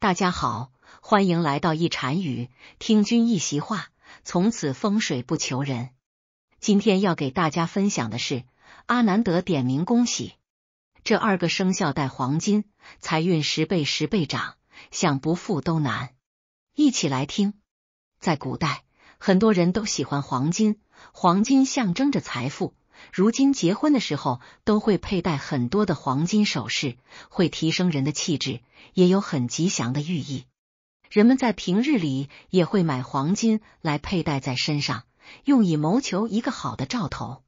大家好，欢迎来到一禅语，听君一席话，从此风水不求人。今天要给大家分享的是阿南德点名恭喜，这二个生肖带黄金，财运十倍十倍涨，想不富都难。一起来听，在古代很多人都喜欢黄金，黄金象征着财富。如今结婚的时候都会佩戴很多的黄金首饰，会提升人的气质，也有很吉祥的寓意。人们在平日里也会买黄金来佩戴在身上，用以谋求一个好的兆头。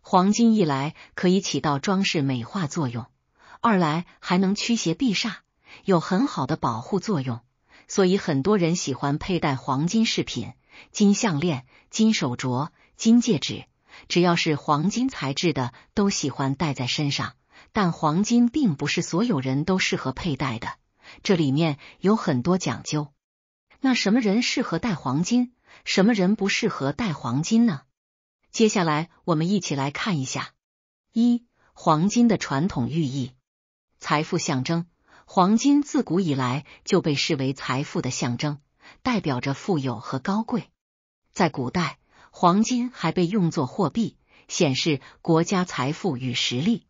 黄金一来可以起到装饰美化作用，二来还能驱邪避煞，有很好的保护作用。所以很多人喜欢佩戴黄金饰品，金项链、金手镯、金戒指。只要是黄金材质的，都喜欢戴在身上。但黄金并不是所有人都适合佩戴的，这里面有很多讲究。那什么人适合戴黄金，什么人不适合戴黄金呢？接下来我们一起来看一下。一、黄金的传统寓意，财富象征。黄金自古以来就被视为财富的象征，代表着富有和高贵。在古代。黄金还被用作货币，显示国家财富与实力。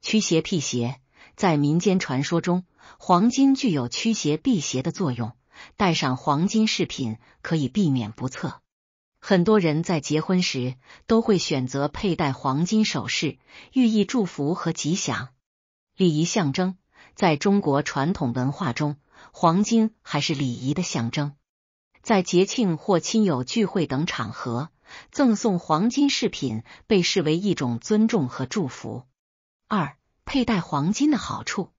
驱邪辟邪，在民间传说中，黄金具有驱邪辟邪的作用。戴上黄金饰品可以避免不测。很多人在结婚时都会选择佩戴黄金首饰，寓意祝福和吉祥。礼仪象征，在中国传统文化中，黄金还是礼仪的象征，在节庆或亲友聚会等场合。赠送黄金饰品被视为一种尊重和祝福。二、佩戴黄金的好处：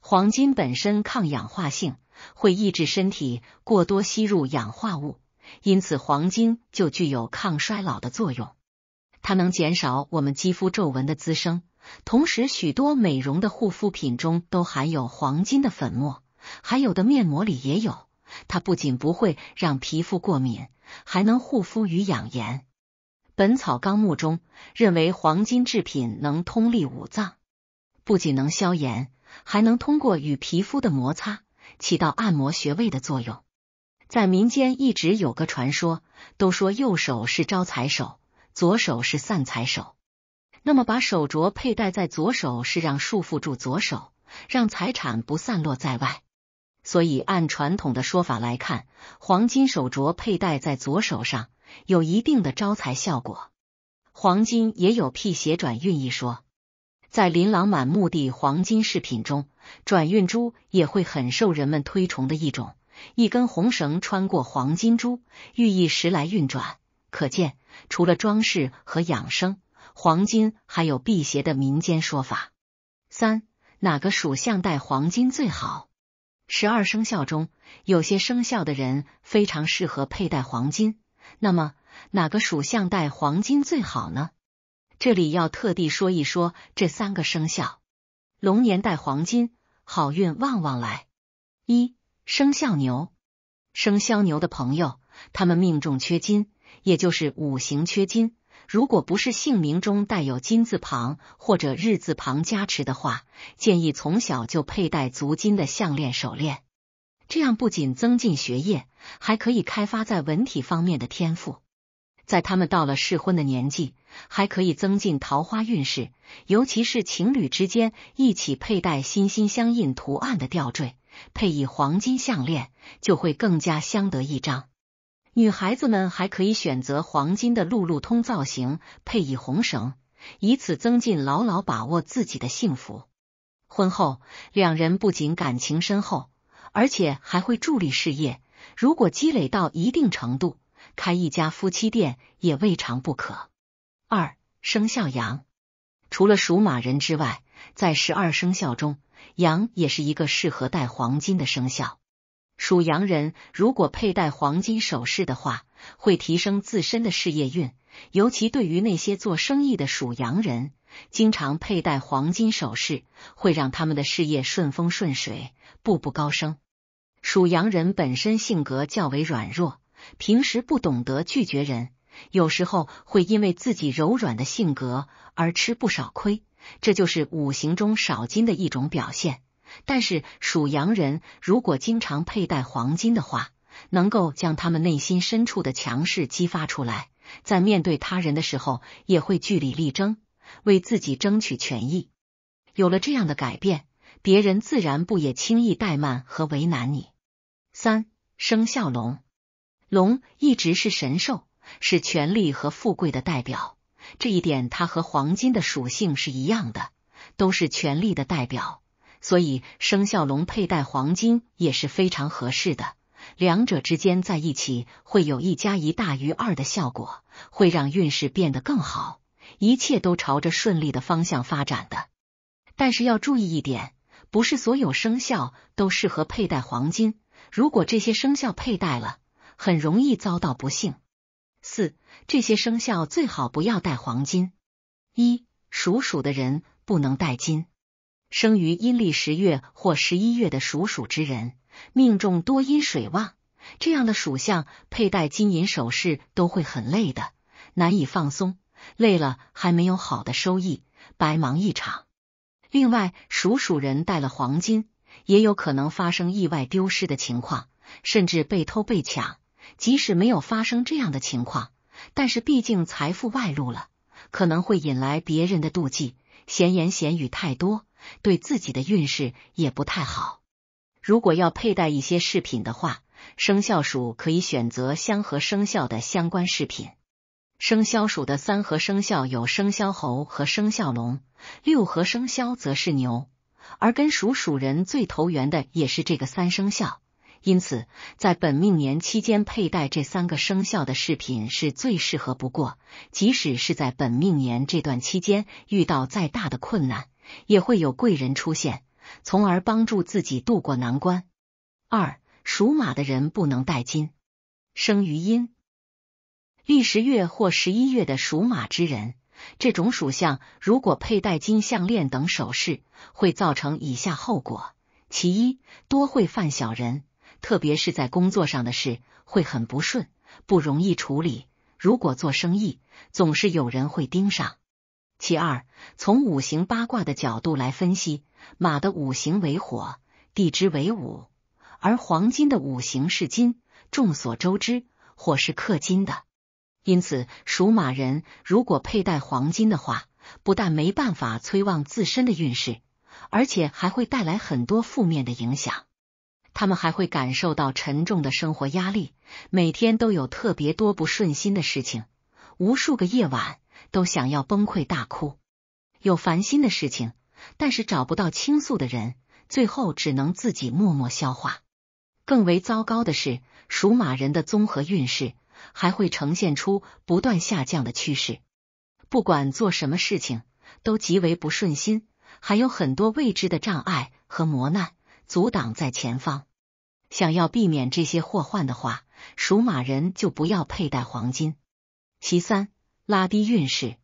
黄金本身抗氧化性，会抑制身体过多吸入氧化物，因此黄金就具有抗衰老的作用。它能减少我们肌肤皱纹的滋生，同时许多美容的护肤品中都含有黄金的粉末，还有的面膜里也有。它不仅不会让皮肤过敏，还能护肤与养颜。《本草纲目》中认为黄金制品能通利五脏，不仅能消炎，还能通过与皮肤的摩擦起到按摩穴位的作用。在民间一直有个传说，都说右手是招财手，左手是散财手。那么把手镯佩戴在左手，是让束缚住左手，让财产不散落在外。所以，按传统的说法来看，黄金手镯佩戴在左手上有一定的招财效果。黄金也有辟邪转运一说，在琳琅满目的黄金饰品中，转运珠也会很受人们推崇的一种。一根红绳穿过黄金珠，寓意时来运转。可见，除了装饰和养生，黄金还有辟邪的民间说法。三，哪个属相戴黄金最好？十二生肖中，有些生肖的人非常适合佩戴黄金。那么，哪个属相戴黄金最好呢？这里要特地说一说这三个生肖：龙年戴黄金，好运旺旺来；一生肖牛，生肖牛的朋友，他们命中缺金，也就是五行缺金。如果不是姓名中带有金字旁或者日字旁加持的话，建议从小就佩戴足金的项链、手链，这样不仅增进学业，还可以开发在文体方面的天赋。在他们到了适婚的年纪，还可以增进桃花运势，尤其是情侣之间一起佩戴心心相印图案的吊坠，配以黄金项链，就会更加相得益彰。女孩子们还可以选择黄金的路路通造型，配以红绳，以此增进牢牢把握自己的幸福。婚后，两人不仅感情深厚，而且还会助力事业。如果积累到一定程度，开一家夫妻店也未尝不可。二生肖羊，除了属马人之外，在十二生肖中，羊也是一个适合戴黄金的生肖。属羊人如果佩戴黄金首饰的话，会提升自身的事业运，尤其对于那些做生意的属羊人，经常佩戴黄金首饰会让他们的事业顺风顺水，步步高升。属羊人本身性格较为软弱，平时不懂得拒绝人，有时候会因为自己柔软的性格而吃不少亏，这就是五行中少金的一种表现。但是属羊人如果经常佩戴黄金的话，能够将他们内心深处的强势激发出来，在面对他人的时候也会据理力争，为自己争取权益。有了这样的改变，别人自然不也轻易怠慢和为难你。三生肖龙，龙一直是神兽，是权力和富贵的代表，这一点它和黄金的属性是一样的，都是权力的代表。所以，生肖龙佩戴黄金也是非常合适的，两者之间在一起会有一加一大于二的效果，会让运势变得更好，一切都朝着顺利的方向发展的。但是要注意一点，不是所有生肖都适合佩戴黄金，如果这些生肖佩戴了，很容易遭到不幸。四，这些生肖最好不要戴黄金。一，属鼠的人不能戴金。生于阴历十月或十一月的属鼠之人，命中多阴水旺，这样的属相佩戴金银首饰都会很累的，难以放松。累了还没有好的收益，白忙一场。另外，属鼠人带了黄金，也有可能发生意外丢失的情况，甚至被偷被抢。即使没有发生这样的情况，但是毕竟财富外露了，可能会引来别人的妒忌，闲言闲语太多。对自己的运势也不太好。如果要佩戴一些饰品的话，生肖鼠可以选择相合生肖的相关饰品。生肖鼠的三合生肖有生肖猴和生肖龙，六合生肖则是牛。而跟属鼠人最投缘的也是这个三生肖，因此在本命年期间佩戴这三个生肖的饰品是最适合不过。即使是在本命年这段期间遇到再大的困难。也会有贵人出现，从而帮助自己度过难关。二属马的人不能带金，生于阴，历十月或十一月的属马之人，这种属相如果佩戴金项链等首饰，会造成以下后果：其一，多会犯小人，特别是在工作上的事会很不顺，不容易处理；如果做生意，总是有人会盯上。其二，从五行八卦的角度来分析，马的五行为火，地支为午，而黄金的五行是金。众所周知，火是克金的，因此属马人如果佩戴黄金的话，不但没办法催旺自身的运势，而且还会带来很多负面的影响。他们还会感受到沉重的生活压力，每天都有特别多不顺心的事情，无数个夜晚。都想要崩溃大哭，有烦心的事情，但是找不到倾诉的人，最后只能自己默默消化。更为糟糕的是，属马人的综合运势还会呈现出不断下降的趋势。不管做什么事情，都极为不顺心，还有很多未知的障碍和磨难阻挡在前方。想要避免这些祸患的话，属马人就不要佩戴黄金。其三。拉低运势，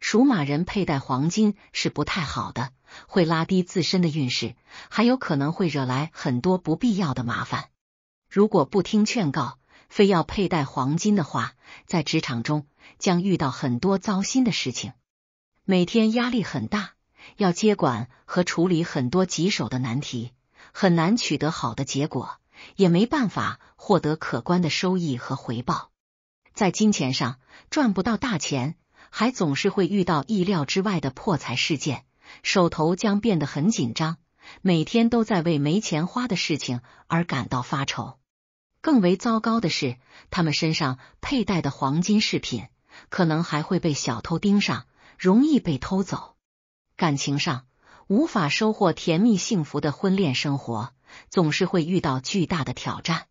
属马人佩戴黄金是不太好的，会拉低自身的运势，还有可能会惹来很多不必要的麻烦。如果不听劝告，非要佩戴黄金的话，在职场中将遇到很多糟心的事情，每天压力很大，要接管和处理很多棘手的难题，很难取得好的结果，也没办法获得可观的收益和回报。在金钱上赚不到大钱，还总是会遇到意料之外的破财事件，手头将变得很紧张，每天都在为没钱花的事情而感到发愁。更为糟糕的是，他们身上佩戴的黄金饰品可能还会被小偷盯上，容易被偷走。感情上无法收获甜蜜幸福的婚恋生活，总是会遇到巨大的挑战。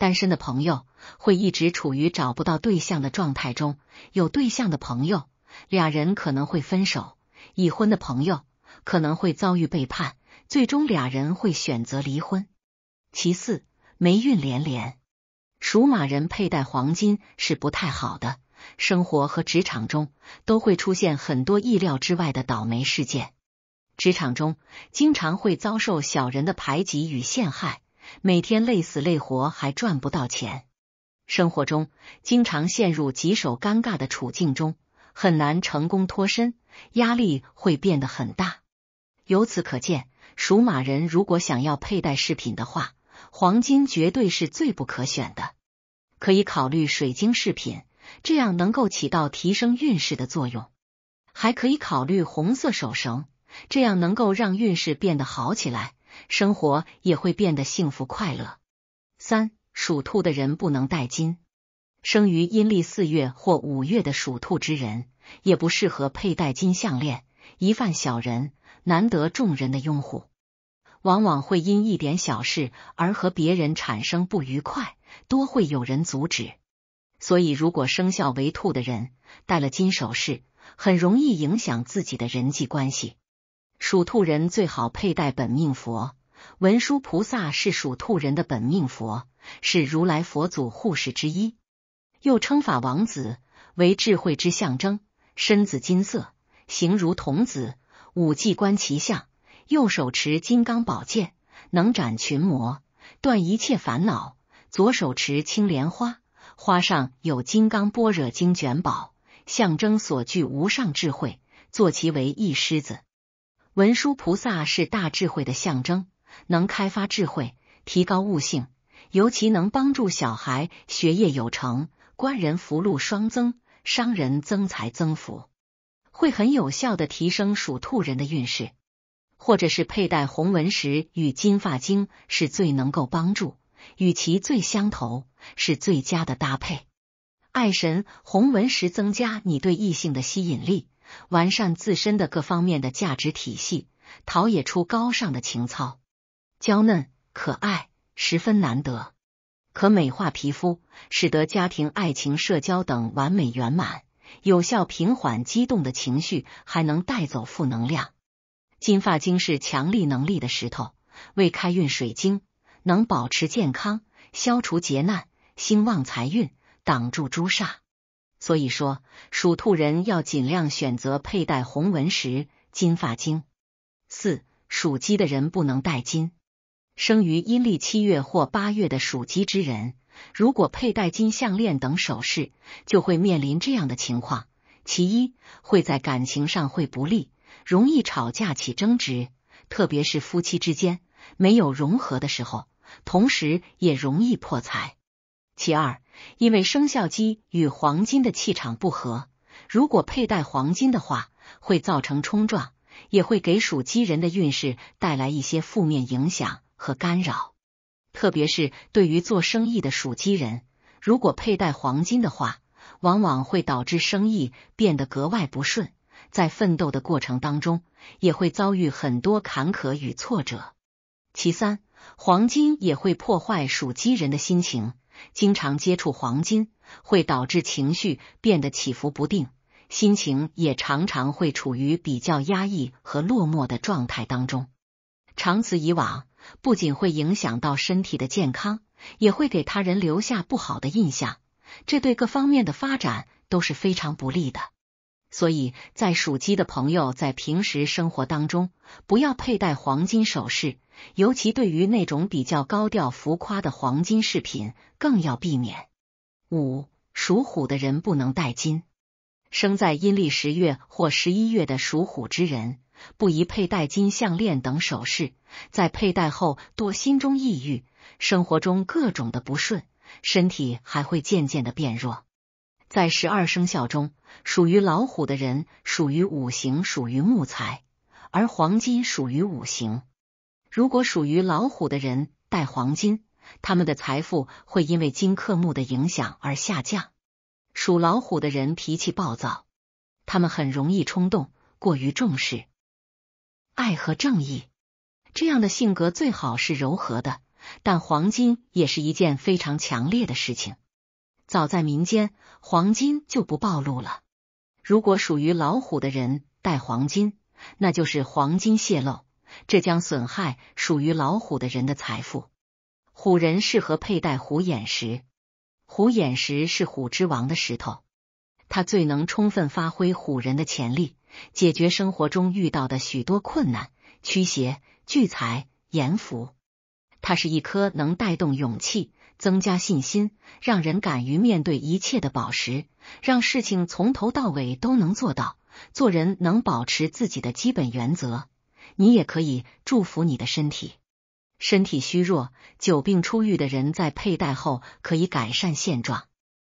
单身的朋友会一直处于找不到对象的状态中，有对象的朋友俩人可能会分手，已婚的朋友可能会遭遇背叛，最终俩人会选择离婚。其四，霉运连连。属马人佩戴黄金是不太好的，生活和职场中都会出现很多意料之外的倒霉事件，职场中经常会遭受小人的排挤与陷害。每天累死累活还赚不到钱，生活中经常陷入棘手尴尬的处境中，很难成功脱身，压力会变得很大。由此可见，属马人如果想要佩戴饰品的话，黄金绝对是最不可选的，可以考虑水晶饰品，这样能够起到提升运势的作用。还可以考虑红色手绳，这样能够让运势变得好起来。生活也会变得幸福快乐。三属兔的人不能戴金。生于阴历四月或五月的属兔之人，也不适合佩戴金项链。疑犯小人，难得众人的拥护，往往会因一点小事而和别人产生不愉快，多会有人阻止。所以，如果生肖为兔的人戴了金首饰，很容易影响自己的人际关系。属兔人最好佩戴本命佛文殊菩萨是属兔人的本命佛，是如来佛祖护士之一，又称法王子，为智慧之象征。身紫金色，形如童子，五季观其相，右手持金刚宝剑，能斩群魔，断一切烦恼；左手持青莲花，花上有金刚般若经卷宝，象征所具无上智慧。坐骑为一狮子。文殊菩萨是大智慧的象征，能开发智慧，提高悟性，尤其能帮助小孩学业有成，官人福禄双增，商人增财增福，会很有效的提升属兔人的运势。或者是佩戴红纹石与金发晶是最能够帮助，与其最相投，是最佳的搭配。爱神红纹石增加你对异性的吸引力。完善自身的各方面的价值体系，陶冶出高尚的情操，娇嫩可爱，十分难得，可美化皮肤，使得家庭、爱情、社交等完美圆满，有效平缓激动的情绪，还能带走负能量。金发晶是强力能力的石头，为开运水晶，能保持健康，消除劫难，兴旺财运，挡住朱煞。所以说，属兔人要尽量选择佩戴红纹石、金发晶。四属鸡的人不能戴金。生于阴历七月或八月的属鸡之人，如果佩戴金项链等首饰，就会面临这样的情况：其一，会在感情上会不利，容易吵架起争执，特别是夫妻之间没有融合的时候，同时也容易破财。其二，因为生肖鸡与黄金的气场不合，如果佩戴黄金的话，会造成冲撞，也会给属鸡人的运势带来一些负面影响和干扰。特别是对于做生意的属鸡人，如果佩戴黄金的话，往往会导致生意变得格外不顺，在奋斗的过程当中，也会遭遇很多坎坷与挫折。其三，黄金也会破坏属鸡人的心情。经常接触黄金会导致情绪变得起伏不定，心情也常常会处于比较压抑和落寞的状态当中。长此以往，不仅会影响到身体的健康，也会给他人留下不好的印象，这对各方面的发展都是非常不利的。所以，在属鸡的朋友在平时生活当中，不要佩戴黄金首饰，尤其对于那种比较高调、浮夸的黄金饰品，更要避免。五属虎的人不能戴金，生在阴历十月或十一月的属虎之人，不宜佩戴金项链等首饰，在佩戴后多心中抑郁，生活中各种的不顺，身体还会渐渐的变弱。在十二生肖中，属于老虎的人属于五行，属于木材，而黄金属于五行。如果属于老虎的人带黄金，他们的财富会因为金克木的影响而下降。属老虎的人脾气暴躁，他们很容易冲动，过于重视爱和正义。这样的性格最好是柔和的，但黄金也是一件非常强烈的事情。早在民间，黄金就不暴露了。如果属于老虎的人带黄金，那就是黄金泄露，这将损害属于老虎的人的财富。虎人适合佩戴虎眼石，虎眼石是虎之王的石头，它最能充分发挥虎人的潜力，解决生活中遇到的许多困难，驱邪聚财延福。它是一颗能带动勇气。增加信心，让人敢于面对一切的宝石，让事情从头到尾都能做到。做人能保持自己的基本原则，你也可以祝福你的身体。身体虚弱、久病初愈的人在佩戴后可以改善现状。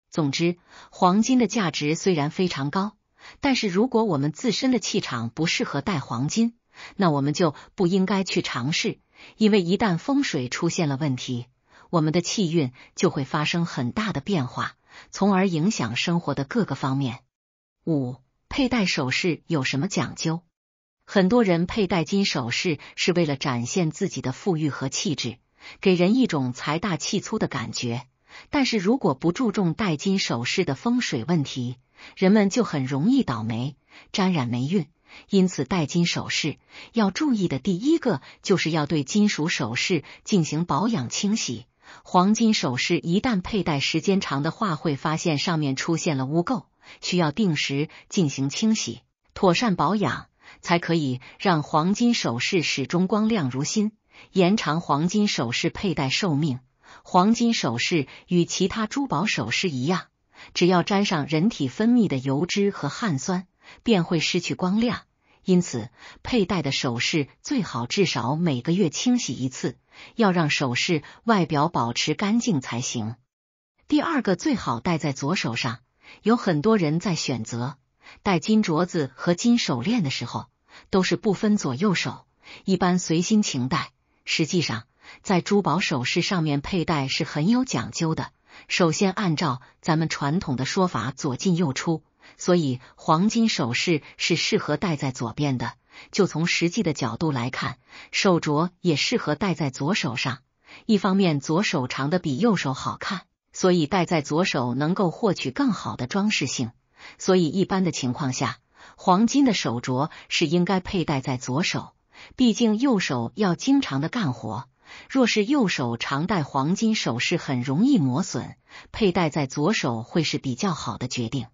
总之，黄金的价值虽然非常高，但是如果我们自身的气场不适合戴黄金，那我们就不应该去尝试，因为一旦风水出现了问题。我们的气运就会发生很大的变化，从而影响生活的各个方面。五、佩戴首饰有什么讲究？很多人佩戴金首饰是为了展现自己的富裕和气质，给人一种财大气粗的感觉。但是如果不注重戴金首饰的风水问题，人们就很容易倒霉，沾染霉运。因此，戴金首饰要注意的第一个就是要对金属首饰进行保养清洗。黄金首饰一旦佩戴时间长的话，会发现上面出现了污垢，需要定时进行清洗，妥善保养，才可以让黄金首饰始终光亮如新，延长黄金首饰佩戴寿命。黄金首饰与其他珠宝首饰一样，只要沾上人体分泌的油脂和汗酸，便会失去光亮。因此，佩戴的首饰最好至少每个月清洗一次，要让首饰外表保持干净才行。第二个，最好戴在左手上。有很多人在选择戴金镯子和金手链的时候，都是不分左右手，一般随心情戴。实际上，在珠宝首饰上面佩戴是很有讲究的。首先，按照咱们传统的说法，左进右出。所以，黄金首饰是适合戴在左边的。就从实际的角度来看，手镯也适合戴在左手上。一方面，左手长的比右手好看，所以戴在左手能够获取更好的装饰性。所以，一般的情况下，黄金的手镯是应该佩戴在左手。毕竟，右手要经常的干活，若是右手常戴黄金首饰，很容易磨损。佩戴在左手会是比较好的决定。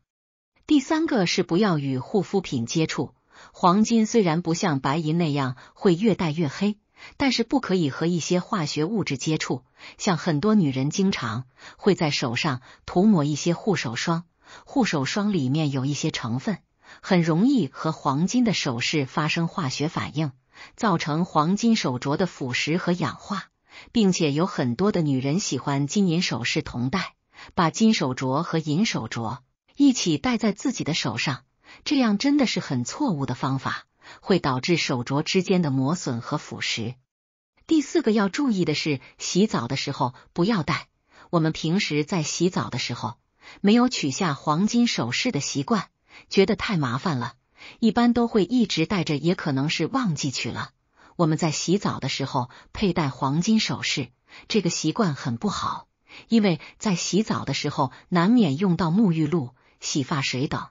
第三个是不要与护肤品接触。黄金虽然不像白银那样会越戴越黑，但是不可以和一些化学物质接触。像很多女人经常会在手上涂抹一些护手霜，护手霜里面有一些成分，很容易和黄金的首饰发生化学反应，造成黄金手镯的腐蚀和氧化。并且有很多的女人喜欢金银首饰同戴，把金手镯和银手镯。一起戴在自己的手上，这样真的是很错误的方法，会导致手镯之间的磨损和腐蚀。第四个要注意的是，洗澡的时候不要戴。我们平时在洗澡的时候没有取下黄金首饰的习惯，觉得太麻烦了，一般都会一直戴着，也可能是忘记取了。我们在洗澡的时候佩戴黄金首饰，这个习惯很不好，因为在洗澡的时候难免用到沐浴露。洗发水等，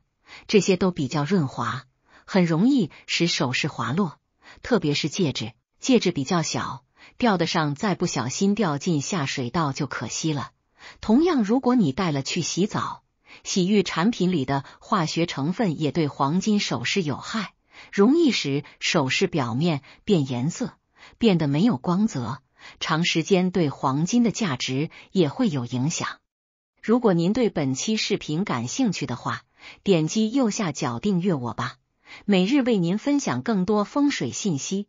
这些都比较润滑，很容易使首饰滑落，特别是戒指，戒指比较小，掉得上，再不小心掉进下水道就可惜了。同样，如果你带了去洗澡，洗浴产品里的化学成分也对黄金首饰有害，容易使首饰表面变颜色，变得没有光泽，长时间对黄金的价值也会有影响。如果您对本期视频感兴趣的话，点击右下角订阅我吧，每日为您分享更多风水信息。